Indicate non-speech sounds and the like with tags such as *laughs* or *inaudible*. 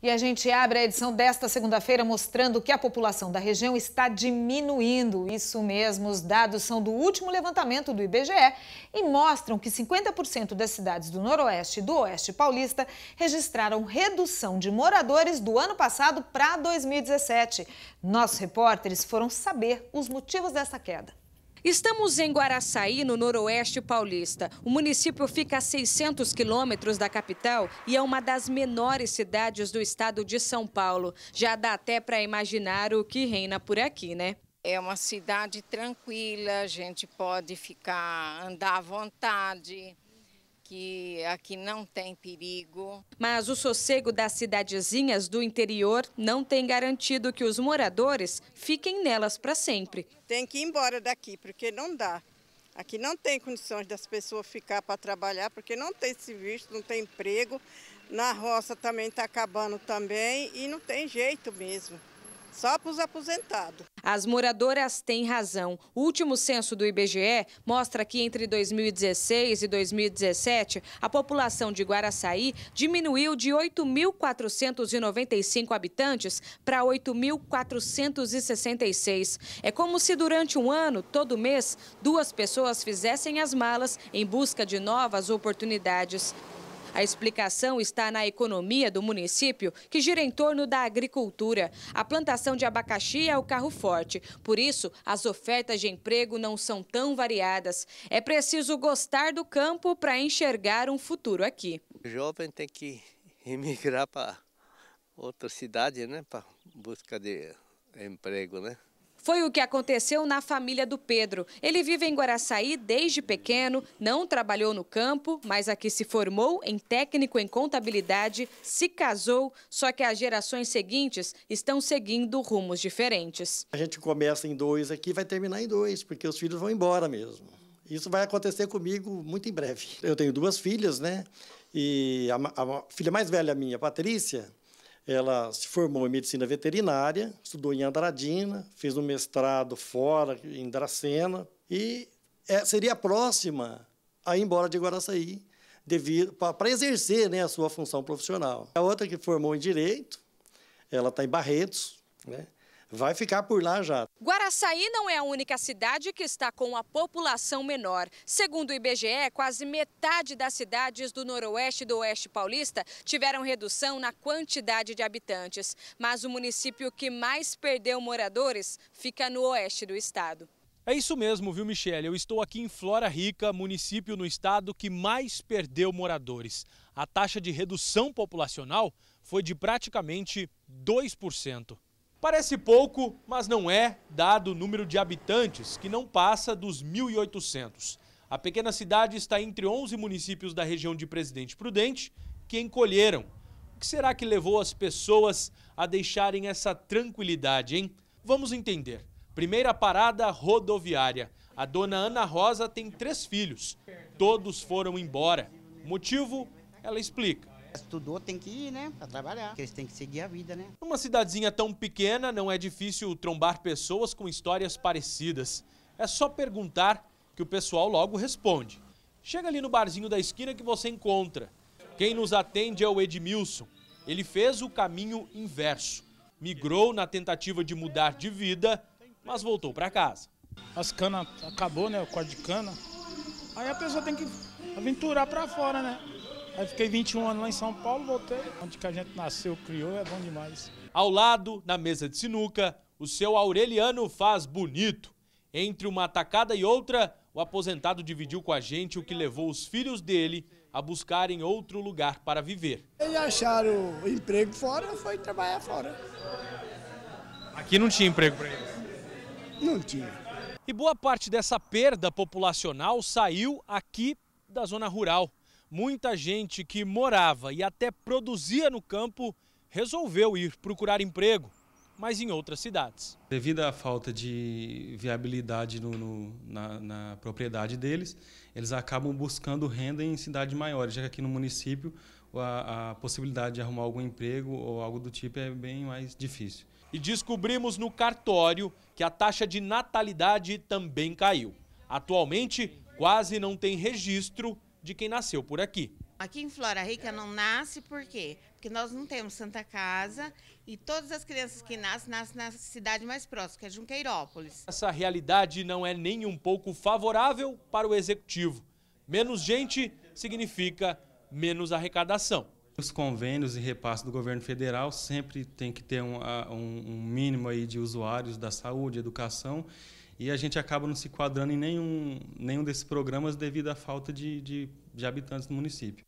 E a gente abre a edição desta segunda-feira mostrando que a população da região está diminuindo. Isso mesmo, os dados são do último levantamento do IBGE e mostram que 50% das cidades do Noroeste e do Oeste Paulista registraram redução de moradores do ano passado para 2017. Nossos repórteres foram saber os motivos dessa queda. Estamos em Guaraçaí, no noroeste paulista. O município fica a 600 quilômetros da capital e é uma das menores cidades do estado de São Paulo. Já dá até para imaginar o que reina por aqui, né? É uma cidade tranquila, a gente pode ficar, andar à vontade, que aqui não tem perigo. Mas o sossego das cidadezinhas do interior não tem garantido que os moradores fiquem nelas para sempre. Tem que ir embora daqui, porque não dá. Aqui não tem condições das pessoas ficar para trabalhar, porque não tem serviço, não tem emprego. Na roça também está acabando também e não tem jeito mesmo só para os aposentados. As moradoras têm razão. O último censo do IBGE mostra que entre 2016 e 2017, a população de Guaraçaí diminuiu de 8.495 habitantes para 8.466. É como se durante um ano, todo mês, duas pessoas fizessem as malas em busca de novas oportunidades. A explicação está na economia do município, que gira em torno da agricultura. A plantação de abacaxi é o carro forte, por isso as ofertas de emprego não são tão variadas. É preciso gostar do campo para enxergar um futuro aqui. O jovem tem que *laughs* emigrar para outra cidade, né, para busca de emprego, né? Foi o que aconteceu na família do Pedro. Ele vive em Guaraçaí desde pequeno, não trabalhou no campo, mas aqui se formou em técnico em contabilidade, se casou, só que as gerações seguintes estão seguindo rumos diferentes. A gente começa em dois aqui vai terminar em dois, porque os filhos vão embora mesmo. Isso vai acontecer comigo muito em breve. Eu tenho duas filhas, né? E a, a, a filha mais velha minha, Patrícia, ela se formou em medicina veterinária, estudou em Andradina, fez um mestrado fora, em Dracena, e é, seria próxima a ir embora de Guaraçaí para exercer né, a sua função profissional. A outra que formou em Direito, ela está em Barretos, né? vai ficar por lá já. Guaraçaí não é a única cidade que está com a população menor. Segundo o IBGE, quase metade das cidades do noroeste e do oeste paulista tiveram redução na quantidade de habitantes. Mas o município que mais perdeu moradores fica no oeste do estado. É isso mesmo, viu, Michele? Eu estou aqui em Flora Rica, município no estado que mais perdeu moradores. A taxa de redução populacional foi de praticamente 2%. Parece pouco, mas não é, dado o número de habitantes, que não passa dos 1.800. A pequena cidade está entre 11 municípios da região de Presidente Prudente que encolheram. O que será que levou as pessoas a deixarem essa tranquilidade, hein? Vamos entender. Primeira parada rodoviária. A dona Ana Rosa tem três filhos. Todos foram embora. O motivo? Ela explica. Estudou, tem que ir, né? Pra trabalhar. Porque eles têm que seguir a vida, né? Numa cidadezinha tão pequena, não é difícil trombar pessoas com histórias parecidas. É só perguntar que o pessoal logo responde. Chega ali no barzinho da esquina que você encontra. Quem nos atende é o Edmilson. Ele fez o caminho inverso. Migrou na tentativa de mudar de vida, mas voltou para casa. As canas acabou, né? O corte de cana. Aí a pessoa tem que aventurar para fora, né? Aí fiquei 21 anos lá em São Paulo, voltei. Onde que a gente nasceu, criou, é bom demais. Ao lado, na mesa de sinuca, o seu Aureliano faz bonito. Entre uma atacada e outra, o aposentado dividiu com a gente o que levou os filhos dele a buscarem outro lugar para viver. Eles acharam emprego fora, foi trabalhar fora. Aqui não tinha emprego para eles? Não tinha. E boa parte dessa perda populacional saiu aqui da zona rural muita gente que morava e até produzia no campo resolveu ir procurar emprego, mas em outras cidades. Devido à falta de viabilidade no, no, na, na, propriedade deles, eles acabam buscando renda em cidades maiores, já que aqui no município a, a possibilidade de arrumar algum emprego ou algo do tipo é bem mais difícil. E descobrimos no cartório que a taxa de natalidade também caiu. Atualmente, quase não tem registro de quem nasceu por aqui. Aqui em Flora Rica não nasce por quê? Porque nós não temos Santa Casa e todas as crianças que nascem, nascem na cidade mais próxima, que é Junqueirópolis. Essa realidade não é nem um pouco favorável para o executivo. Menos gente significa menos arrecadação. Os convênios e repasses do governo federal sempre tem que ter um, um mínimo aí de usuários da saúde, educação e a gente acaba não se quadrando em nenhum, nenhum desses programas devido à falta de, de, de habitantes no município.